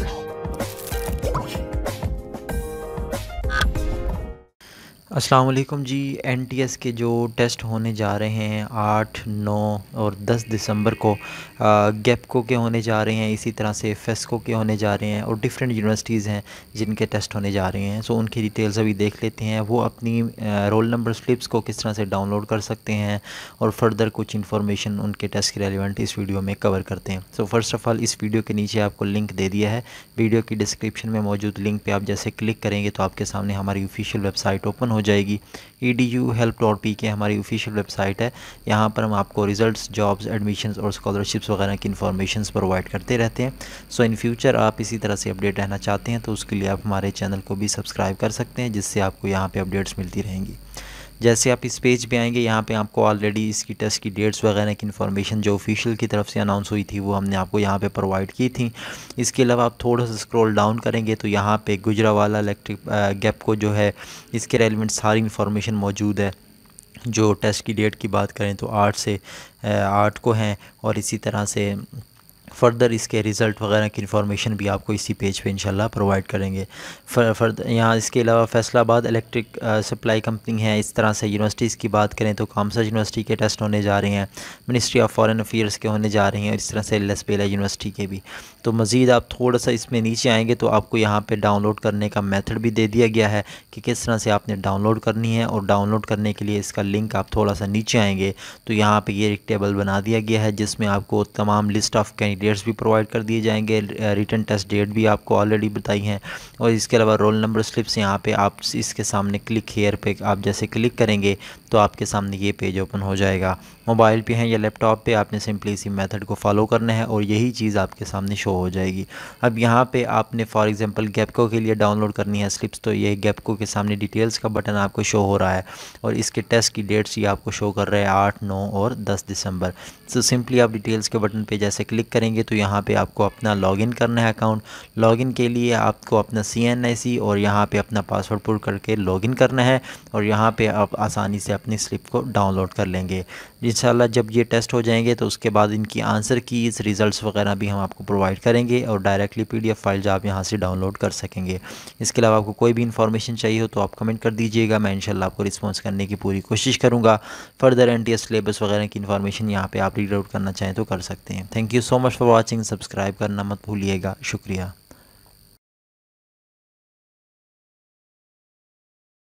Wow. अस्सलाम वालेकुम जी NTS के जो टेस्ट होने जा रहे हैं आठ नौ और दस दिसंबर को गैपको e के होने जा रहे हैं इसी तरह से फेस्को e के होने जा रहे हैं और डिफरेंट यूनिवर्सिटीज़ हैं जिनके टेस्ट होने जा रहे हैं सो उनकी डिटेल्स अभी देख लेते हैं वो अपनी रोल नंबर स्लिप्स को किस तरह से डाउनलोड कर सकते हैं और फर्दर कुछ इन्फॉर्मेशन उनके टेस्ट की रेलिवेंट इस वीडियो में कवर करते हैं सो फर्स्ट ऑफ़ ऑल इस वीडियो के नीचे आपको लिंक दे दिया है वीडियो की डिस्क्रिप्शन में मौजूद लिंक पर आप जैसे क्लिक करेंगे तो आपके सामने हमारी ऑफिशियल वेबसाइट ओपन हो जाएगी E D U help dot P K हमारी ऑफिशियल वेबसाइट है यहाँ पर हम आपको रिजल्ट्स जॉब्स एडमिशन और स्कॉलरशिप्स वगैरह की इन्फॉर्मेशन प्रोवाइड करते रहते हैं सो इन फ्यूचर आप इसी तरह से अपडेट रहना चाहते हैं तो उसके लिए आप हमारे चैनल को भी सब्सक्राइब कर सकते हैं जिससे आपको यहाँ पर अपडेट्स मिलती रहेंगी जैसे आप इस पेज पे आएंगे यहाँ पे आपको ऑलरेडी इसकी टेस्ट की डेट्स वगैरह की इन्फॉर्मेशन जो ऑफिशियल की तरफ से अनाउंस हुई थी वो हमने आपको यहाँ पे प्रोवाइड की थी इसके अलावा आप थोड़ा सा स्क्रॉल डाउन करेंगे तो यहाँ पे गुजरावाला इलेक्ट्रिक गैप को जो है इसके रेलिवेंट सारी इन्फॉर्मेशन मौजूद है जो टेस्ट की डेट की बात करें तो आठ से आठ को हैं और इसी तरह से फ़र्दर इसके रिज़ल्ट वगैरह की इन्फॉर्मेशन भी आपको इसी पेज पे इंशाल्लाह प्रोवाइड करेंगे फर, फर यहाँ इसके अलावा फैसलाबाद इलेक्ट्रिक सप्लाई कंपनी है इस तरह से यूनिवर्सिटीज़ की बात करें तो कामसा यूनिवर्सिटी के टेस्ट होने जा रहे हैं मिनिस्ट्री ऑफ फॉरेन अफेयर्स के होने जा रहे हैं और इस तरह से लसपेला यूनिवर्सिटी के भी तो मज़ीद आप थोड़ा सा इसमें नीचे आएँगे तो आपको यहाँ पर डाउनलोड करने का मैथड भी दे दिया गया है कि किस तरह से आपने डाउनलोड करनी है और डाउनलोड करने के लिए इसका लिंक आप थोड़ा सा नीचे आएँगे तो यहाँ पर ये एक टेबल बना दिया गया है जिसमें आपको तमाम लिस्ट ऑफ़ कैंडिडेट डेट्स भी प्रोवाइड कर दिए जाएंगे रिटर्न टेस्ट डेट भी आपको ऑलरेडी बताई हैं और इसके अलावा रोल नंबर स्लिप्स यहाँ पे आप इसके सामने क्लिक हेयर पे आप जैसे क्लिक करेंगे तो आपके सामने ये पेज ओपन हो जाएगा मोबाइल पे हैं या लैपटॉप पे आपने सिंपली इसी मेथड को फॉलो करना है और यही चीज़ आपके सामने शो हो जाएगी अब यहाँ पे आपने फॉर एग्जांपल गैपको के लिए डाउनलोड करनी है स्लिप्स तो ये गैपको के सामने डिटेल्स का बटन आपको शो हो रहा है और इसके टेस्ट की डेट्स ये आपको शो कर रहे हैं आठ नौ और दस दिसंबर तो सिंपली आप डिटेल्स के बटन पर जैसे क्लिक करेंगे करेंगे तो यहाँ पे आपको अपना लॉगिन करना है अकाउंट लॉगिन के लिए आपको अपना सी एन आई सी और यहाँ पे अपना पासवर्ड पुट करके लॉगिन करना है और यहाँ पे आप आसानी से अपनी स्लिप को डाउनलोड कर लेंगे शाला जब ये टेस्ट हो जाएंगे तो उसके बाद इनकी आंसर कीज रिज़ल्ट वगैरह भी हम आपको प्रोवाइड करेंगे और डायरेक्टली पी डी फाइल जो आप यहाँ से डाउनलोड कर सकेंगे इसके अलावा आपको कोई भी इन्फॉर्मेशन चाहिए हो तो आप कमेंट कर दीजिएगा मैं इनशाला आपको रिस्पॉन्स करने की पूरी कोशिश करूँगा further N T S syllabus वगैरह की इन्फॉर्मेशन यहाँ पर आप रीड आउट करना चाहें तो कर सकते हैं thank you so much for watching subscribe करना मत भूलिएगा शुक्रिया